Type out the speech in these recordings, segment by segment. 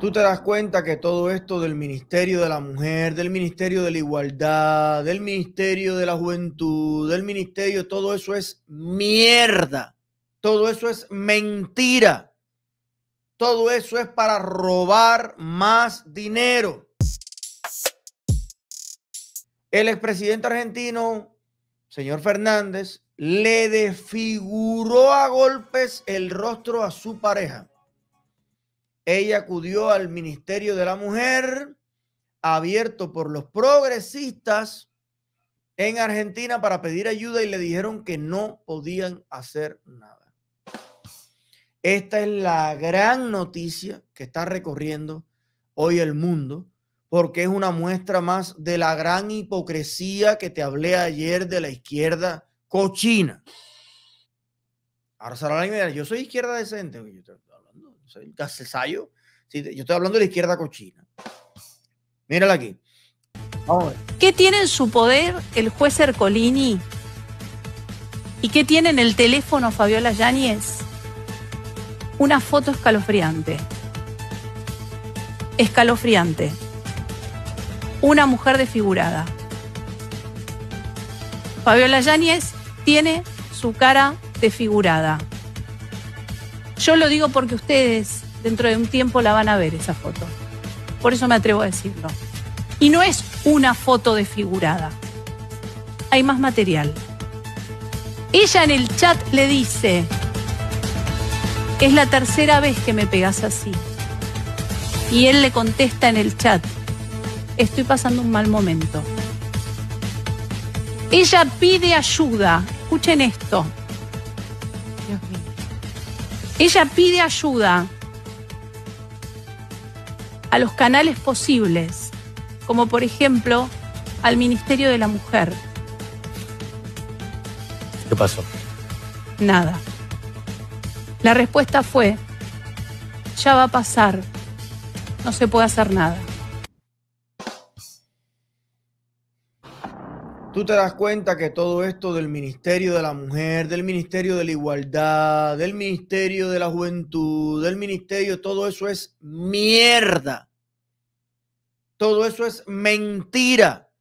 tú te das cuenta que todo esto del Ministerio de la Mujer, del Ministerio de la Igualdad, del Ministerio de la Juventud, del Ministerio, todo eso es mierda. Todo eso es mentira. Todo eso es para robar más dinero. El expresidente argentino, señor Fernández, le desfiguró a golpes el rostro a su pareja ella acudió al Ministerio de la Mujer, abierto por los progresistas en Argentina para pedir ayuda y le dijeron que no podían hacer nada. Esta es la gran noticia que está recorriendo hoy el mundo, porque es una muestra más de la gran hipocresía que te hablé ayer de la izquierda cochina. Ahora yo soy izquierda decente el yo estoy hablando de la izquierda cochina. Mírala aquí. ¿Qué tiene en su poder el juez Ercolini? ¿Y qué tiene en el teléfono Fabiola Yáñez? Una foto escalofriante. Escalofriante. Una mujer desfigurada. Fabiola Yáñez tiene su cara desfigurada. Yo lo digo porque ustedes dentro de un tiempo la van a ver esa foto. Por eso me atrevo a decirlo. Y no es una foto desfigurada. Hay más material. Ella en el chat le dice, es la tercera vez que me pegas así. Y él le contesta en el chat, estoy pasando un mal momento. Ella pide ayuda. Escuchen esto. Ella pide ayuda a los canales posibles, como por ejemplo al Ministerio de la Mujer. ¿Qué pasó? Nada. La respuesta fue, ya va a pasar, no se puede hacer nada. tú te das cuenta que todo esto del Ministerio de la Mujer, del Ministerio de la Igualdad, del Ministerio de la Juventud, del Ministerio, todo eso es mierda. Todo eso es mentira.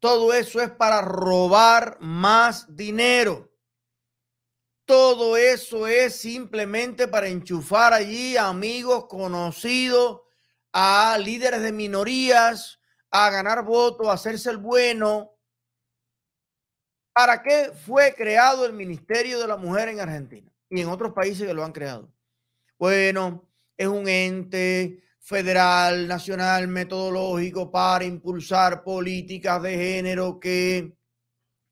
Todo eso es para robar más dinero. Todo eso es simplemente para enchufar allí a amigos conocidos, a líderes de minorías, a ganar votos, a hacerse el bueno, ¿Para qué fue creado el Ministerio de la Mujer en Argentina y en otros países que lo han creado? Bueno, es un ente federal, nacional, metodológico para impulsar políticas de género que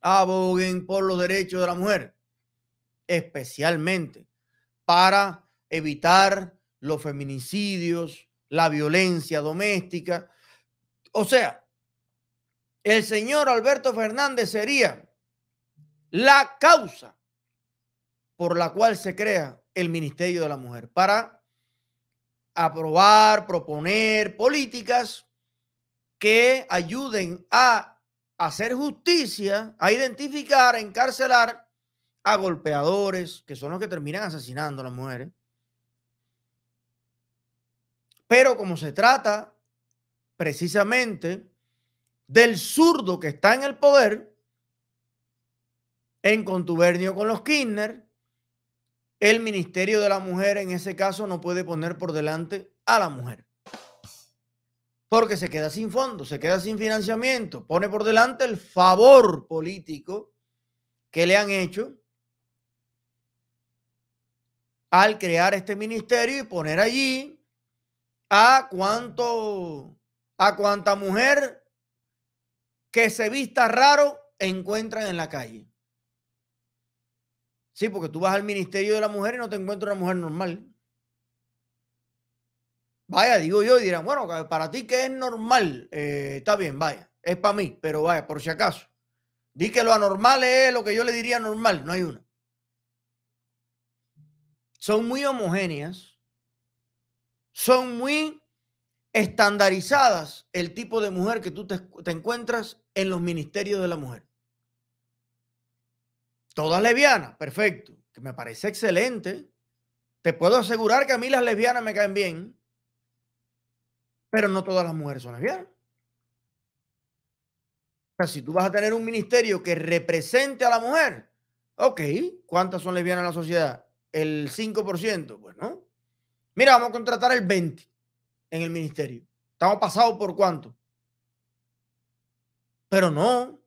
abogen por los derechos de la mujer, especialmente para evitar los feminicidios, la violencia doméstica. O sea, el señor Alberto Fernández sería la causa por la cual se crea el Ministerio de la Mujer, para aprobar, proponer políticas que ayuden a hacer justicia, a identificar, a encarcelar a golpeadores, que son los que terminan asesinando a las mujeres. Pero como se trata precisamente del zurdo que está en el poder, en contubernio con los Kirchner, el Ministerio de la Mujer en ese caso no puede poner por delante a la mujer. Porque se queda sin fondos, se queda sin financiamiento, pone por delante el favor político que le han hecho al crear este ministerio y poner allí a cuánto a cuánta mujer que se vista raro encuentran en la calle. Sí, porque tú vas al Ministerio de la Mujer y no te encuentras una mujer normal. Vaya, digo yo, y dirán, bueno, para ti que es normal, eh, está bien, vaya, es para mí, pero vaya, por si acaso. Di que lo anormal es lo que yo le diría normal, no hay una. Son muy homogéneas, son muy estandarizadas el tipo de mujer que tú te encuentras en los ministerios de la mujer. Todas lesbianas, perfecto, que me parece excelente. Te puedo asegurar que a mí las lesbianas me caen bien, pero no todas las mujeres son lesbianas. O sea, si tú vas a tener un ministerio que represente a la mujer, ok, ¿cuántas son lesbianas en la sociedad? El 5%, pues no. Mira, vamos a contratar el 20% en el ministerio. Estamos pasados por cuánto. Pero no,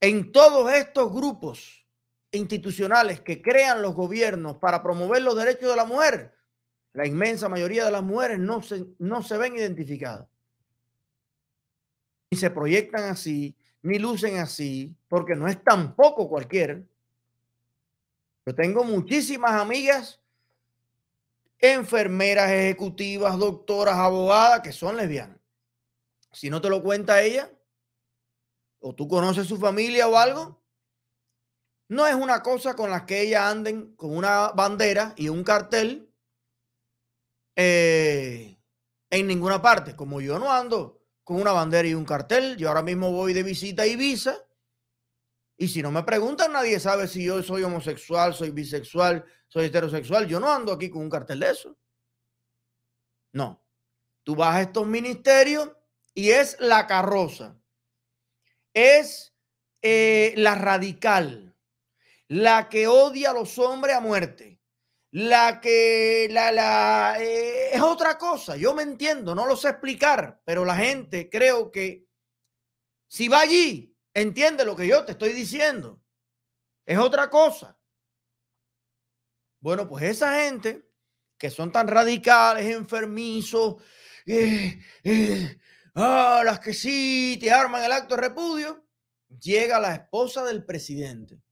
en todos estos grupos institucionales que crean los gobiernos para promover los derechos de la mujer, la inmensa mayoría de las mujeres no se, no se ven identificadas. Ni se proyectan así, ni lucen así, porque no es tampoco cualquiera. Yo tengo muchísimas amigas, enfermeras, ejecutivas, doctoras, abogadas, que son lesbianas. Si no te lo cuenta ella, o tú conoces su familia o algo, no es una cosa con la que ellas anden con una bandera y un cartel eh, en ninguna parte. Como yo no ando con una bandera y un cartel, yo ahora mismo voy de visita y Ibiza. Y si no me preguntan, nadie sabe si yo soy homosexual, soy bisexual, soy heterosexual. Yo no ando aquí con un cartel de eso. No. Tú vas a estos ministerios y es la carroza es eh, la radical, la que odia a los hombres a muerte, la que la, la eh, es otra cosa. Yo me entiendo, no lo sé explicar, pero la gente creo que si va allí, entiende lo que yo te estoy diciendo. Es otra cosa. Bueno, pues esa gente que son tan radicales, enfermizos, eh, eh ah, las que sí te arman el acto de repudio, llega la esposa del presidente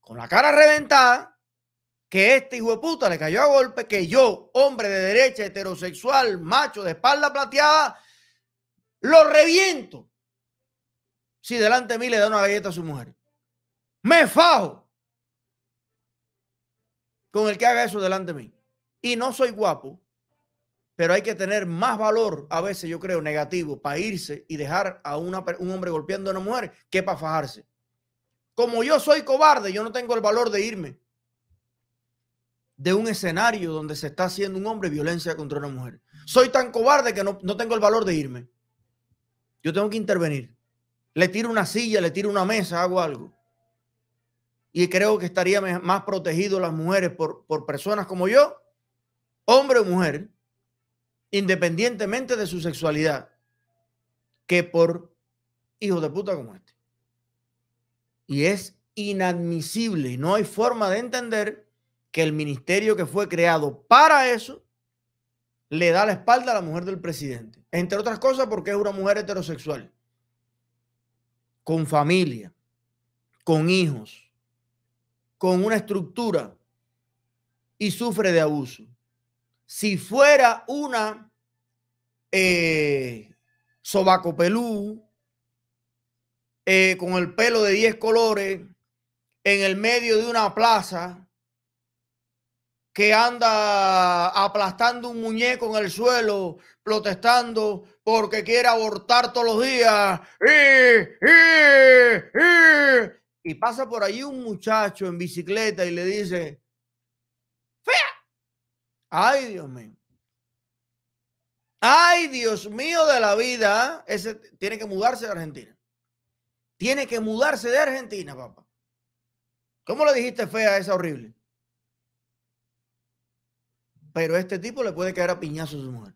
con la cara reventada que este hijo de puta le cayó a golpe, que yo, hombre de derecha, heterosexual, macho, de espalda plateada, lo reviento. Si delante de mí le da una galleta a su mujer. Me fajo con el que haga eso delante de mí. Y no soy guapo, pero hay que tener más valor, a veces yo creo, negativo, para irse y dejar a una, un hombre golpeando a una mujer que para fajarse. Como yo soy cobarde, yo no tengo el valor de irme de un escenario donde se está haciendo un hombre violencia contra una mujer. Soy tan cobarde que no, tengo el valor de irme. Yo tengo que intervenir. Le tiro una silla, le tiro una mesa, hago algo. Y creo que estaría más protegido las mujeres por, por personas como yo, hombre o mujer, independientemente de su sexualidad, que por hijos de puta como este. Y es inadmisible, y no hay forma de entender que el ministerio que fue creado para eso le da la espalda a la mujer del presidente, entre otras cosas porque es una mujer heterosexual, con familia, con hijos, con una estructura y sufre de abuso si fuera una eh, sobaco pelú, eh, con el pelo de 10 colores, en el medio de una plaza, que anda aplastando un muñeco en el suelo, protestando porque quiere abortar todos los días. Y pasa por ahí un muchacho en bicicleta y le dice, fea, Ay, Dios mío. Ay, Dios mío de la vida. Ese tiene que mudarse de Argentina. Tiene que mudarse de Argentina, papá. ¿Cómo le dijiste fea a esa horrible? Pero a este tipo le puede caer a piñazo a su mujer.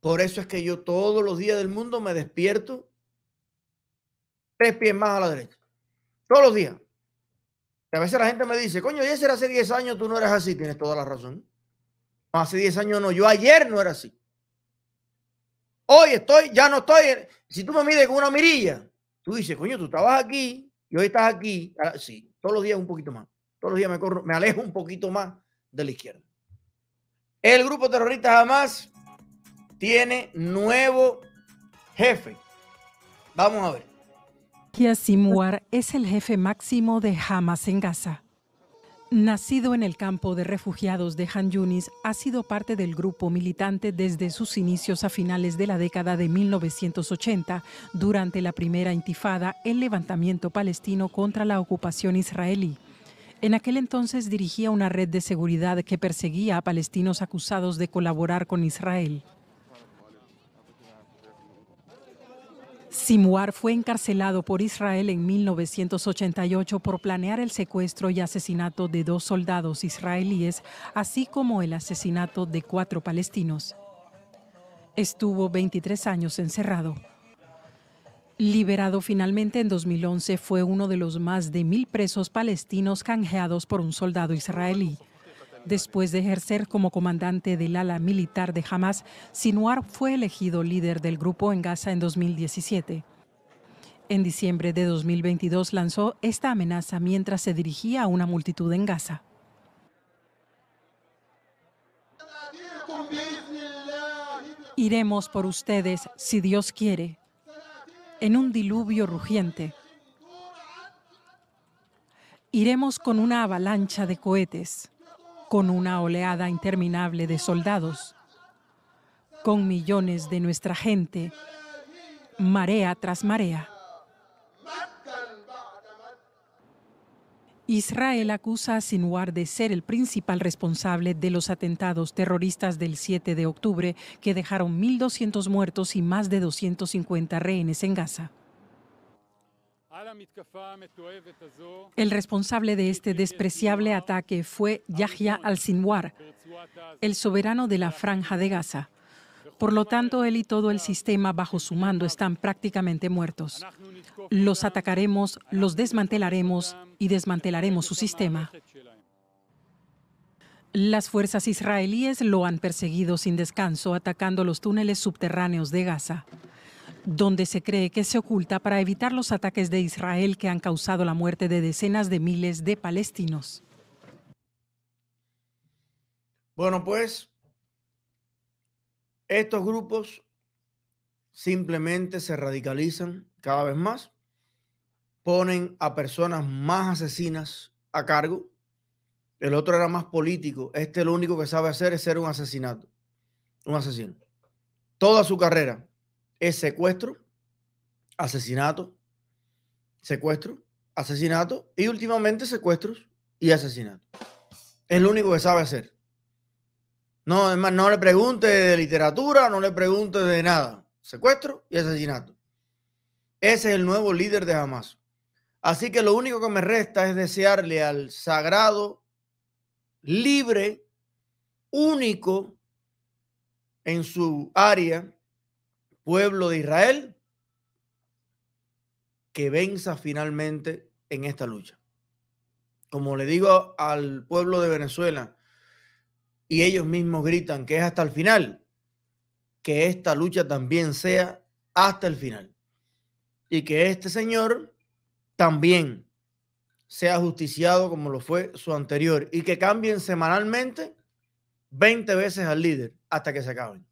Por eso es que yo todos los días del mundo me despierto tres pies más a la derecha. Todos los días. A veces la gente me dice, coño, y ese era hace 10 años, tú no eres así. Tienes toda la razón hace 10 años no. Yo ayer no era así. Hoy estoy, ya no estoy. Si tú me mides con una mirilla, tú dices, coño, tú estabas aquí y hoy estás aquí. Ah, sí, todos los días un poquito más. Todos los días me corro, me alejo un poquito más de la izquierda. El grupo terrorista jamás tiene nuevo jefe. Vamos a ver. Kia es el jefe máximo de Hamas en Gaza Nacido en el campo de refugiados de Han Yunis, ha sido parte del grupo militante desde sus inicios a finales de la década de 1980, durante la primera intifada, el levantamiento palestino contra la ocupación israelí. En aquel entonces dirigía una red de seguridad que perseguía a palestinos acusados de colaborar con Israel. Simuar fue encarcelado por Israel en 1988 por planear el secuestro y asesinato de dos soldados israelíes, así como el asesinato de cuatro palestinos. Estuvo 23 años encerrado. Liberado finalmente en 2011, fue uno de los más de mil presos palestinos canjeados por un soldado israelí. Después de ejercer como comandante del ala militar de Hamas, Sinwar fue elegido líder del grupo en Gaza en 2017. En diciembre de 2022 lanzó esta amenaza mientras se dirigía a una multitud en Gaza. Iremos por ustedes, si Dios quiere, en un diluvio rugiente. Iremos con una avalancha de cohetes con una oleada interminable de soldados, con millones de nuestra gente, marea tras marea. Israel acusa a Sinwar de ser el principal responsable de los atentados terroristas del 7 de octubre que dejaron 1.200 muertos y más de 250 rehenes en Gaza. El responsable de este despreciable ataque fue Yahya al-Sinwar, el soberano de la Franja de Gaza. Por lo tanto, él y todo el sistema bajo su mando están prácticamente muertos. Los atacaremos, los desmantelaremos y desmantelaremos su sistema. Las fuerzas israelíes lo han perseguido sin descanso, atacando los túneles subterráneos de Gaza donde se cree que se oculta para evitar los ataques de Israel que han causado la muerte de decenas de miles de palestinos. Bueno, pues estos grupos simplemente se radicalizan cada vez más, ponen a personas más asesinas a cargo. El otro era más político, este lo único que sabe hacer es ser un asesinato, un asesino. Toda su carrera, es secuestro, asesinato, secuestro, asesinato y últimamente secuestros y asesinato. Es lo único que sabe hacer. No, no le pregunte de literatura, no le pregunte de nada. Secuestro y asesinato. Ese es el nuevo líder de Hamas. Así que lo único que me resta es desearle al sagrado, libre, único en su área pueblo de Israel que venza finalmente en esta lucha. Como le digo al pueblo de Venezuela, y ellos mismos gritan que es hasta el final, que esta lucha también sea hasta el final. Y que este señor también sea justiciado como lo fue su anterior. Y que cambien semanalmente 20 veces al líder hasta que se acaben.